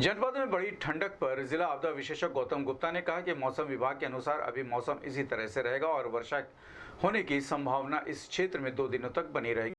जनपद में बड़ी ठंडक पर जिला आपदा विशेषज्ञ गौतम गुप्ता ने कहा कि मौसम विभाग के अनुसार अभी मौसम इसी तरह से रहेगा और वर्षा होने की संभावना इस क्षेत्र में दो दिनों तक बनी रहेगी